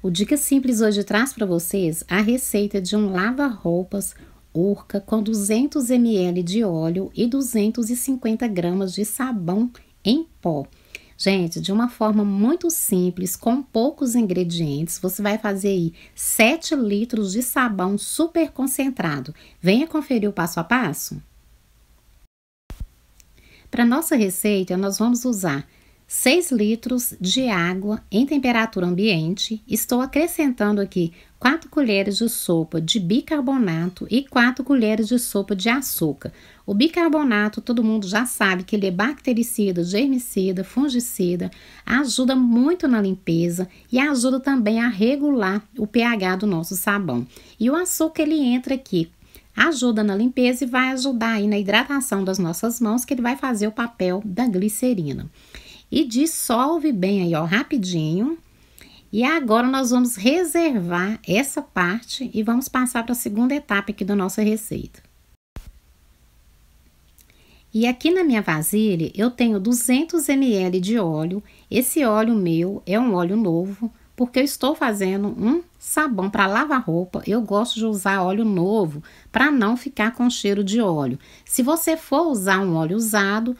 O Dica Simples hoje traz para vocês a receita de um lava-roupas Urca com 200 ml de óleo e 250 gramas de sabão em pó. Gente, de uma forma muito simples, com poucos ingredientes, você vai fazer aí 7 litros de sabão super concentrado. Venha conferir o passo a passo. Para nossa receita, nós vamos usar 6 litros de água em temperatura ambiente. Estou acrescentando aqui 4 colheres de sopa de bicarbonato e 4 colheres de sopa de açúcar. O bicarbonato, todo mundo já sabe que ele é bactericida, germicida, fungicida, ajuda muito na limpeza e ajuda também a regular o pH do nosso sabão. E o açúcar ele entra aqui ajuda na limpeza e vai ajudar aí na hidratação das nossas mãos, que ele vai fazer o papel da glicerina e dissolve bem aí, ó, rapidinho. E agora nós vamos reservar essa parte e vamos passar para a segunda etapa aqui da nossa receita. E aqui na minha vasilha eu tenho 200 ml de óleo. Esse óleo meu é um óleo novo, porque eu estou fazendo um sabão para lavar roupa. Eu gosto de usar óleo novo para não ficar com cheiro de óleo. Se você for usar um óleo usado,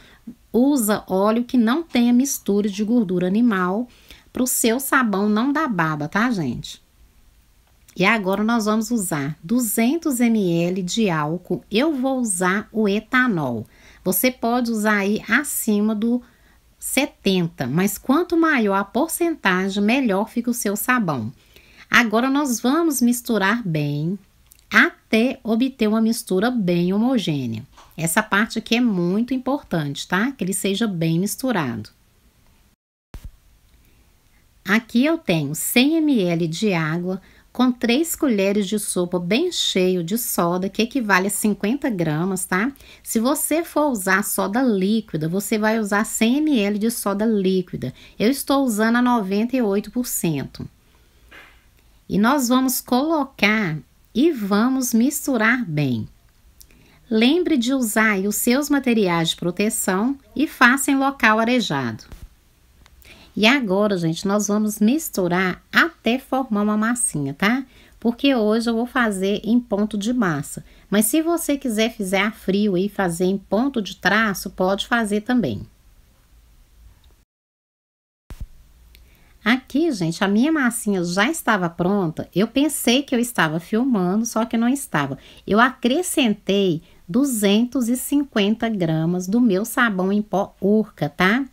usa óleo que não tenha mistura de gordura animal para o seu sabão não dar baba, tá, gente? E agora nós vamos usar 200 ml de álcool. Eu vou usar o etanol. Você pode usar aí acima do 70, mas quanto maior a porcentagem, melhor fica o seu sabão. Agora nós vamos misturar bem até obter uma mistura bem homogênea. Essa parte aqui é muito importante, tá? Que ele seja bem misturado. Aqui eu tenho 100 ml de água com 3 colheres de sopa bem cheio de soda, que equivale a 50 gramas, tá? Se você for usar soda líquida, você vai usar 100 ml de soda líquida. Eu estou usando a 98%. E nós vamos colocar e vamos misturar bem. Lembre de usar os seus materiais de proteção e faça em local arejado. E agora, gente, nós vamos misturar até formar uma massinha, tá? Porque hoje eu vou fazer em ponto de massa. Mas se você quiser fizer a frio e fazer em ponto de traço, pode fazer também. Aqui, gente, a minha massinha já estava pronta. Eu pensei que eu estava filmando, só que não estava. Eu acrescentei 250 gramas do meu sabão em pó Urca, tá?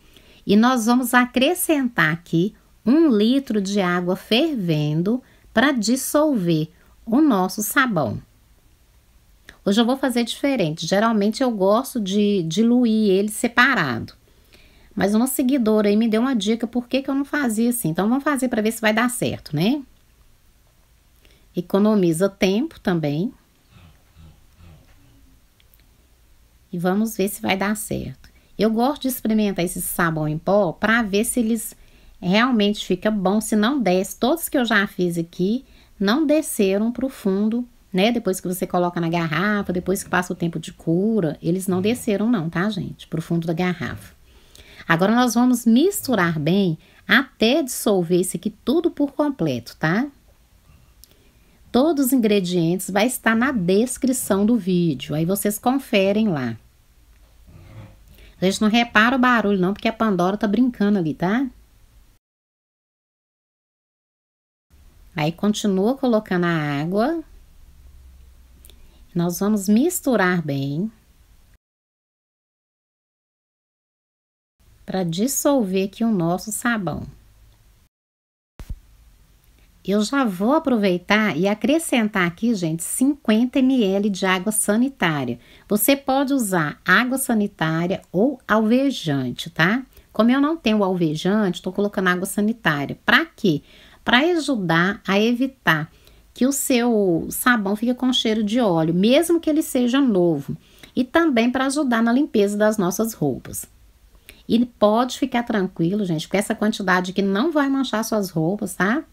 E nós vamos acrescentar aqui um litro de água fervendo para dissolver o nosso sabão. Hoje eu vou fazer diferente. Geralmente eu gosto de diluir ele separado. Mas uma seguidora aí me deu uma dica por que, que eu não fazia assim. Então vamos fazer para ver se vai dar certo, né? Economiza tempo também. e vamos ver se vai dar certo. Eu gosto de experimentar esse sabão em pó para ver se eles realmente fica bom. Se não desce, todos que eu já fiz aqui não desceram para o fundo, né? Depois que você coloca na garrafa, depois que passa o tempo de cura, eles não desceram não, tá, gente? Para o fundo da garrafa. Agora nós vamos misturar bem até dissolver isso aqui tudo por completo, tá? Todos os ingredientes vai estar na descrição do vídeo, aí vocês conferem lá. A gente não repara o barulho, não, porque a Pandora tá brincando ali, tá? Aí continua colocando a água. Nós vamos misturar bem. Para dissolver aqui o nosso sabão. Eu já vou aproveitar e acrescentar aqui, gente, 50 ml de água sanitária. Você pode usar água sanitária ou alvejante, tá? Como eu não tenho alvejante, estou colocando água sanitária. Para quê? Para ajudar a evitar que o seu sabão fique com cheiro de óleo, mesmo que ele seja novo. E também para ajudar na limpeza das nossas roupas. E pode ficar tranquilo, gente, com essa quantidade aqui não vai manchar suas roupas, tá?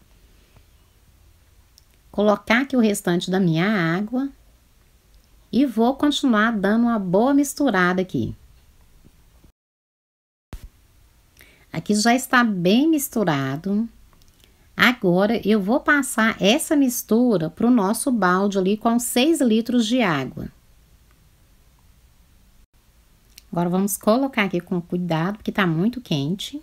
colocar aqui o restante da minha água e vou continuar dando uma boa misturada aqui. Aqui já está bem misturado. Agora, eu vou passar essa mistura para o nosso balde ali com 6 litros de água. Agora, vamos colocar aqui com cuidado, porque está muito quente.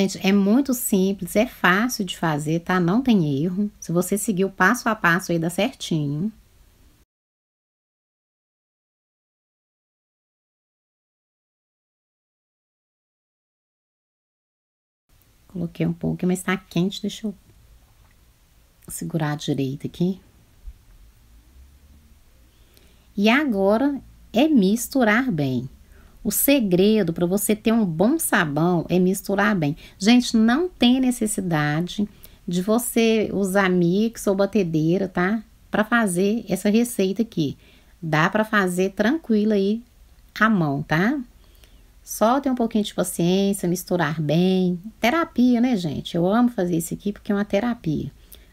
Gente, é muito simples, é fácil de fazer, tá? Não tem erro. Se você seguir o passo a passo aí, dá certinho. Coloquei um pouco, mas tá quente, deixa eu segurar a direita aqui. E agora é misturar bem. O segredo para você ter um bom sabão é misturar bem. Gente, não tem necessidade de você usar mix ou batedeira, tá? Para fazer essa receita aqui. Dá para fazer tranquila aí à mão, tá? Só ter um pouquinho de paciência, misturar bem. Terapia, né, gente? Eu amo fazer isso aqui porque é uma terapia.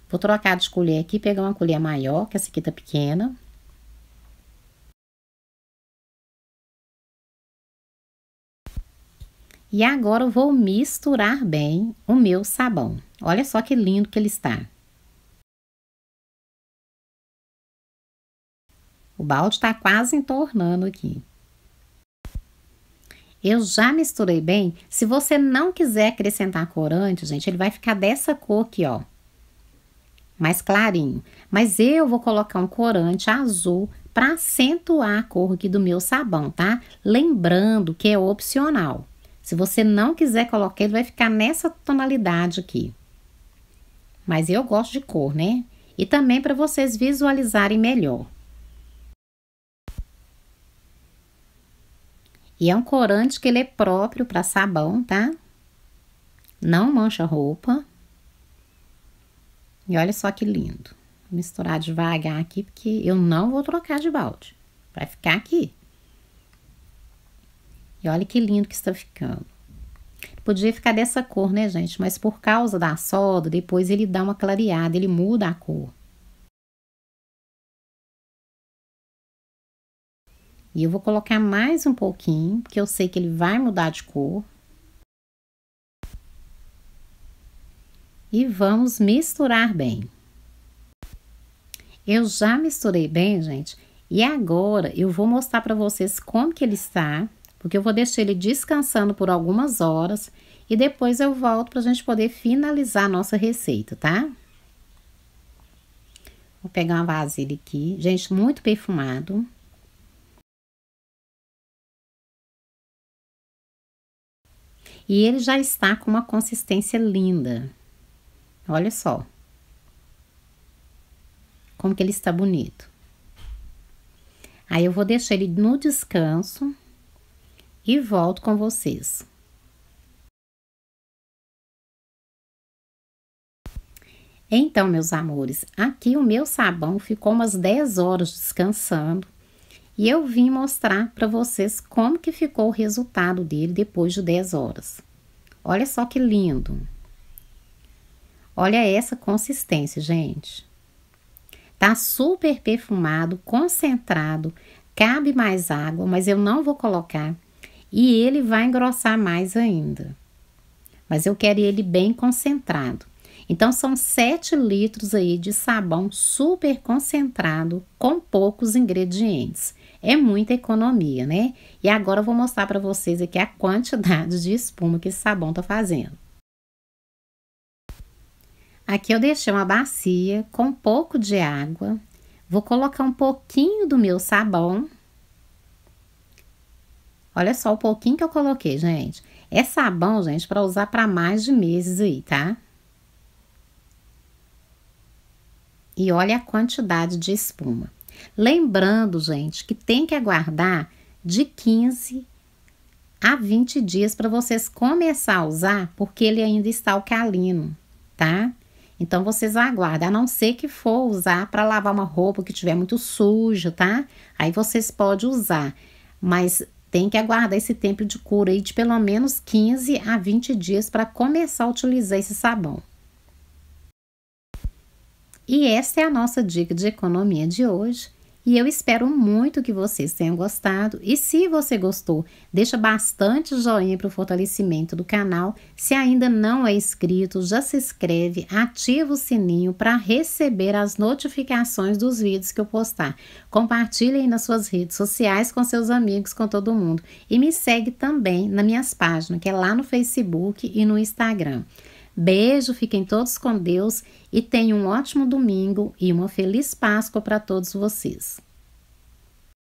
Vou trocar de colher aqui, pegar uma colher maior, que essa aqui tá pequena. E agora eu vou misturar bem o meu sabão. Olha só que lindo que ele está. O balde está quase entornando aqui. Eu já misturei bem. Se você não quiser acrescentar corante, gente, ele vai ficar dessa cor aqui, ó. Mais clarinho. Mas eu vou colocar um corante azul para acentuar a cor aqui do meu sabão, tá? Lembrando que é opcional. Se você não quiser colocar, ele vai ficar nessa tonalidade aqui. Mas eu gosto de cor, né? E também para vocês visualizarem melhor. E é um corante que ele é próprio para sabão, tá? Não mancha roupa. E olha só que lindo. Vou misturar devagar aqui, porque eu não vou trocar de balde. Vai ficar aqui. E olha que lindo que está ficando. Podia ficar dessa cor, né, gente? Mas por causa da soda, depois ele dá uma clareada, ele muda a cor. E eu vou colocar mais um pouquinho, porque eu sei que ele vai mudar de cor. E vamos misturar bem. Eu já misturei bem, gente. E agora eu vou mostrar para vocês como que ele está porque eu vou deixar ele descansando por algumas horas e depois eu volto para a gente poder finalizar a nossa receita, tá? Vou pegar uma vasilha aqui, gente, muito perfumado. E ele já está com uma consistência linda. Olha só. Como que ele está bonito. Aí eu vou deixar ele no descanso e volto com vocês. Então, meus amores, aqui o meu sabão ficou umas 10 horas descansando e eu vim mostrar para vocês como que ficou o resultado dele depois de 10 horas. Olha só que lindo! Olha essa consistência, gente. Tá super perfumado, concentrado, cabe mais água, mas eu não vou colocar e ele vai engrossar mais ainda. Mas eu quero ele bem concentrado. Então são 7 litros aí de sabão super concentrado com poucos ingredientes. É muita economia, né? E agora eu vou mostrar para vocês aqui a quantidade de espuma que esse sabão tá fazendo. Aqui eu deixei uma bacia com pouco de água. Vou colocar um pouquinho do meu sabão Olha só o pouquinho que eu coloquei, gente. É sabão, gente, para usar para mais de meses aí, tá? E olha a quantidade de espuma. Lembrando, gente, que tem que aguardar de 15 a 20 dias para vocês começar a usar, porque ele ainda está alcalino, tá? Então vocês aguardam, a não ser que for usar para lavar uma roupa que tiver muito suja, tá? Aí vocês podem usar, mas tem que aguardar esse tempo de cura aí de pelo menos 15 a 20 dias para começar a utilizar esse sabão. E essa é a nossa dica de economia de hoje. E eu espero muito que vocês tenham gostado. E se você gostou, deixa bastante joinha para o fortalecimento do canal. Se ainda não é inscrito, já se inscreve, ativa o sininho para receber as notificações dos vídeos que eu postar. Compartilhe aí nas suas redes sociais com seus amigos, com todo mundo. E me segue também nas minhas páginas, que é lá no Facebook e no Instagram. Beijo, fiquem todos com Deus e tenham um ótimo domingo e uma feliz Páscoa para todos vocês.